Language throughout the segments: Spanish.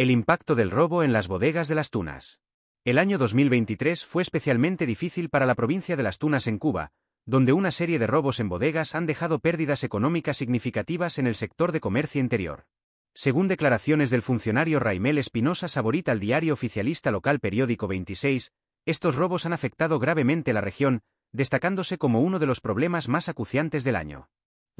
El impacto del robo en las bodegas de las tunas. El año 2023 fue especialmente difícil para la provincia de las tunas en Cuba, donde una serie de robos en bodegas han dejado pérdidas económicas significativas en el sector de comercio interior. Según declaraciones del funcionario Raimel Espinosa Saborita al diario oficialista local periódico 26, estos robos han afectado gravemente la región, destacándose como uno de los problemas más acuciantes del año.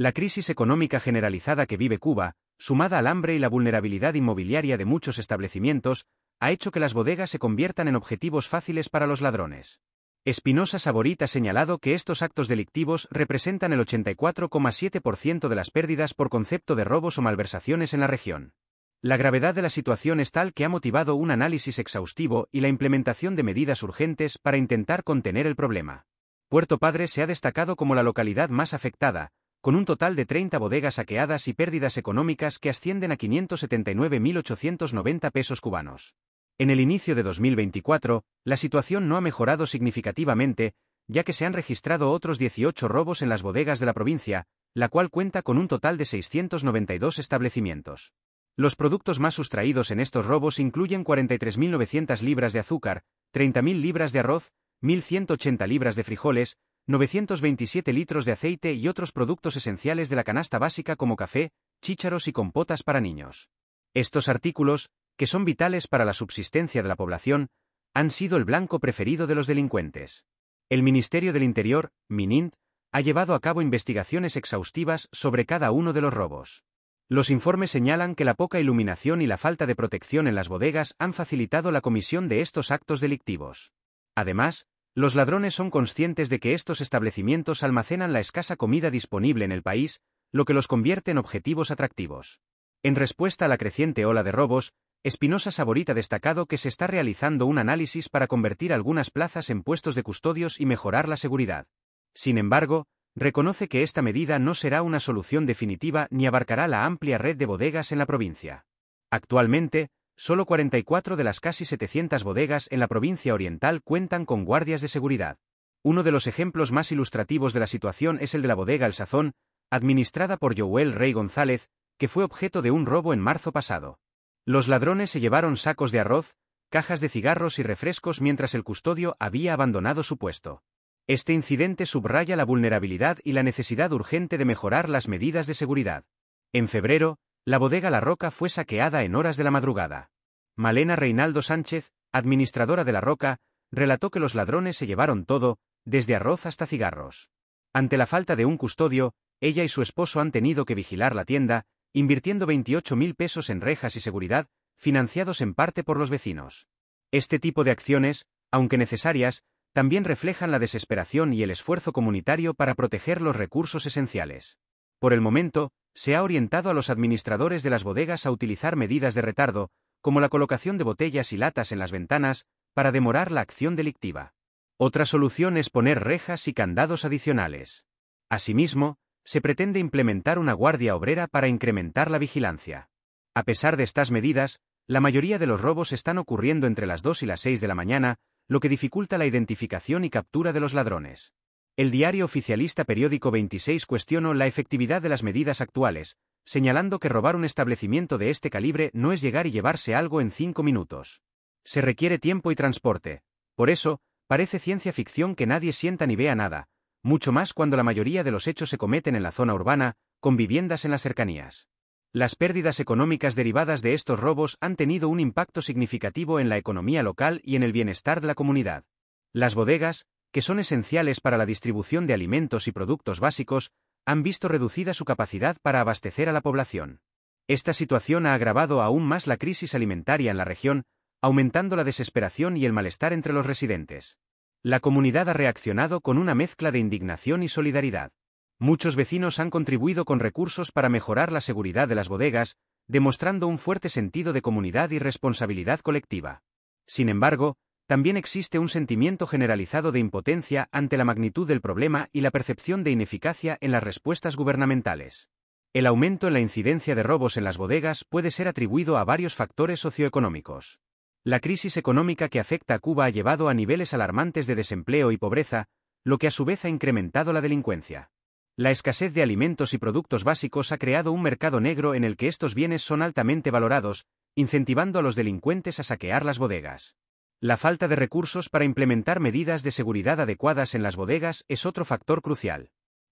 La crisis económica generalizada que vive Cuba, sumada al hambre y la vulnerabilidad inmobiliaria de muchos establecimientos, ha hecho que las bodegas se conviertan en objetivos fáciles para los ladrones. Espinosa Saborita ha señalado que estos actos delictivos representan el 84,7% de las pérdidas por concepto de robos o malversaciones en la región. La gravedad de la situación es tal que ha motivado un análisis exhaustivo y la implementación de medidas urgentes para intentar contener el problema. Puerto Padre se ha destacado como la localidad más afectada, con un total de 30 bodegas saqueadas y pérdidas económicas que ascienden a 579.890 pesos cubanos. En el inicio de 2024, la situación no ha mejorado significativamente, ya que se han registrado otros 18 robos en las bodegas de la provincia, la cual cuenta con un total de 692 establecimientos. Los productos más sustraídos en estos robos incluyen 43.900 libras de azúcar, 30.000 libras de arroz, 1.180 libras de frijoles, 927 litros de aceite y otros productos esenciales de la canasta básica como café, chícharos y compotas para niños. Estos artículos, que son vitales para la subsistencia de la población, han sido el blanco preferido de los delincuentes. El Ministerio del Interior, MININT, ha llevado a cabo investigaciones exhaustivas sobre cada uno de los robos. Los informes señalan que la poca iluminación y la falta de protección en las bodegas han facilitado la comisión de estos actos delictivos. Además, los ladrones son conscientes de que estos establecimientos almacenan la escasa comida disponible en el país, lo que los convierte en objetivos atractivos. En respuesta a la creciente ola de robos, Espinosa Saborita ha destacado que se está realizando un análisis para convertir algunas plazas en puestos de custodios y mejorar la seguridad. Sin embargo, reconoce que esta medida no será una solución definitiva ni abarcará la amplia red de bodegas en la provincia. Actualmente, solo 44 de las casi 700 bodegas en la provincia oriental cuentan con guardias de seguridad. Uno de los ejemplos más ilustrativos de la situación es el de la bodega El Sazón, administrada por Joel Rey González, que fue objeto de un robo en marzo pasado. Los ladrones se llevaron sacos de arroz, cajas de cigarros y refrescos mientras el custodio había abandonado su puesto. Este incidente subraya la vulnerabilidad y la necesidad urgente de mejorar las medidas de seguridad. En febrero, la bodega La Roca fue saqueada en horas de la madrugada. Malena Reinaldo Sánchez, administradora de La Roca, relató que los ladrones se llevaron todo, desde arroz hasta cigarros. Ante la falta de un custodio, ella y su esposo han tenido que vigilar la tienda, invirtiendo 28 mil pesos en rejas y seguridad, financiados en parte por los vecinos. Este tipo de acciones, aunque necesarias, también reflejan la desesperación y el esfuerzo comunitario para proteger los recursos esenciales. Por el momento, se ha orientado a los administradores de las bodegas a utilizar medidas de retardo, como la colocación de botellas y latas en las ventanas, para demorar la acción delictiva. Otra solución es poner rejas y candados adicionales. Asimismo, se pretende implementar una guardia obrera para incrementar la vigilancia. A pesar de estas medidas, la mayoría de los robos están ocurriendo entre las 2 y las 6 de la mañana, lo que dificulta la identificación y captura de los ladrones. El diario oficialista periódico 26 cuestionó la efectividad de las medidas actuales, señalando que robar un establecimiento de este calibre no es llegar y llevarse algo en cinco minutos. Se requiere tiempo y transporte. Por eso, parece ciencia ficción que nadie sienta ni vea nada, mucho más cuando la mayoría de los hechos se cometen en la zona urbana, con viviendas en las cercanías. Las pérdidas económicas derivadas de estos robos han tenido un impacto significativo en la economía local y en el bienestar de la comunidad. Las bodegas, que son esenciales para la distribución de alimentos y productos básicos, han visto reducida su capacidad para abastecer a la población. Esta situación ha agravado aún más la crisis alimentaria en la región, aumentando la desesperación y el malestar entre los residentes. La comunidad ha reaccionado con una mezcla de indignación y solidaridad. Muchos vecinos han contribuido con recursos para mejorar la seguridad de las bodegas, demostrando un fuerte sentido de comunidad y responsabilidad colectiva. Sin embargo, también existe un sentimiento generalizado de impotencia ante la magnitud del problema y la percepción de ineficacia en las respuestas gubernamentales. El aumento en la incidencia de robos en las bodegas puede ser atribuido a varios factores socioeconómicos. La crisis económica que afecta a Cuba ha llevado a niveles alarmantes de desempleo y pobreza, lo que a su vez ha incrementado la delincuencia. La escasez de alimentos y productos básicos ha creado un mercado negro en el que estos bienes son altamente valorados, incentivando a los delincuentes a saquear las bodegas. La falta de recursos para implementar medidas de seguridad adecuadas en las bodegas es otro factor crucial.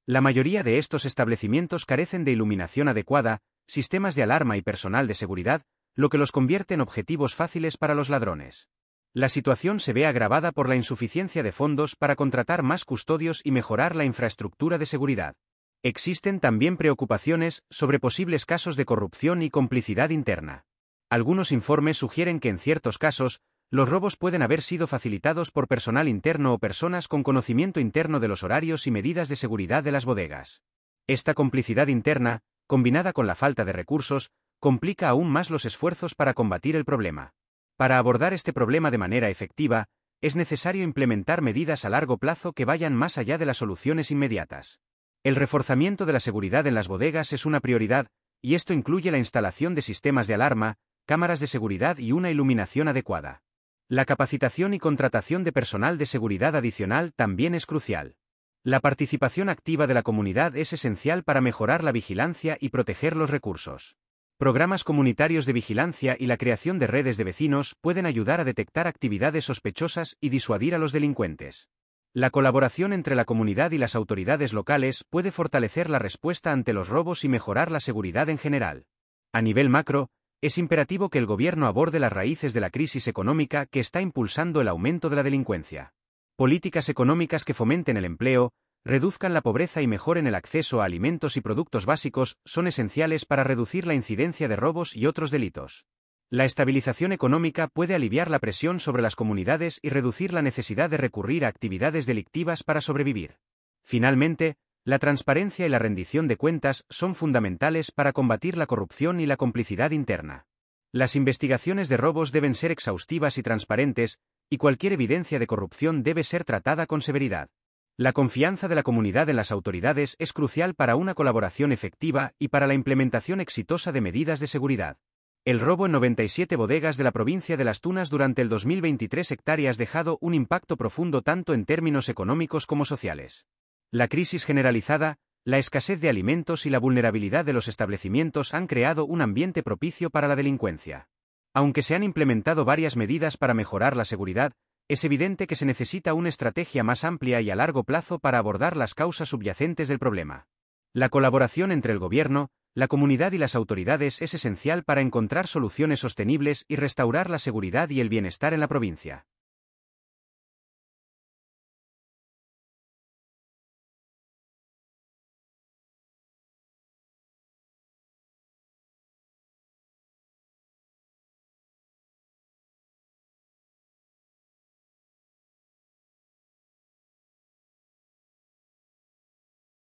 La mayoría de estos establecimientos carecen de iluminación adecuada, sistemas de alarma y personal de seguridad, lo que los convierte en objetivos fáciles para los ladrones. La situación se ve agravada por la insuficiencia de fondos para contratar más custodios y mejorar la infraestructura de seguridad. Existen también preocupaciones sobre posibles casos de corrupción y complicidad interna. Algunos informes sugieren que en ciertos casos, los robos pueden haber sido facilitados por personal interno o personas con conocimiento interno de los horarios y medidas de seguridad de las bodegas. Esta complicidad interna, combinada con la falta de recursos, complica aún más los esfuerzos para combatir el problema. Para abordar este problema de manera efectiva, es necesario implementar medidas a largo plazo que vayan más allá de las soluciones inmediatas. El reforzamiento de la seguridad en las bodegas es una prioridad, y esto incluye la instalación de sistemas de alarma, cámaras de seguridad y una iluminación adecuada. La capacitación y contratación de personal de seguridad adicional también es crucial. La participación activa de la comunidad es esencial para mejorar la vigilancia y proteger los recursos. Programas comunitarios de vigilancia y la creación de redes de vecinos pueden ayudar a detectar actividades sospechosas y disuadir a los delincuentes. La colaboración entre la comunidad y las autoridades locales puede fortalecer la respuesta ante los robos y mejorar la seguridad en general. A nivel macro, es imperativo que el gobierno aborde las raíces de la crisis económica que está impulsando el aumento de la delincuencia. Políticas económicas que fomenten el empleo, reduzcan la pobreza y mejoren el acceso a alimentos y productos básicos son esenciales para reducir la incidencia de robos y otros delitos. La estabilización económica puede aliviar la presión sobre las comunidades y reducir la necesidad de recurrir a actividades delictivas para sobrevivir. Finalmente, la transparencia y la rendición de cuentas son fundamentales para combatir la corrupción y la complicidad interna. Las investigaciones de robos deben ser exhaustivas y transparentes, y cualquier evidencia de corrupción debe ser tratada con severidad. La confianza de la comunidad en las autoridades es crucial para una colaboración efectiva y para la implementación exitosa de medidas de seguridad. El robo en 97 bodegas de la provincia de Las Tunas durante el 2023 hectáreas dejado un impacto profundo tanto en términos económicos como sociales. La crisis generalizada, la escasez de alimentos y la vulnerabilidad de los establecimientos han creado un ambiente propicio para la delincuencia. Aunque se han implementado varias medidas para mejorar la seguridad, es evidente que se necesita una estrategia más amplia y a largo plazo para abordar las causas subyacentes del problema. La colaboración entre el gobierno, la comunidad y las autoridades es esencial para encontrar soluciones sostenibles y restaurar la seguridad y el bienestar en la provincia.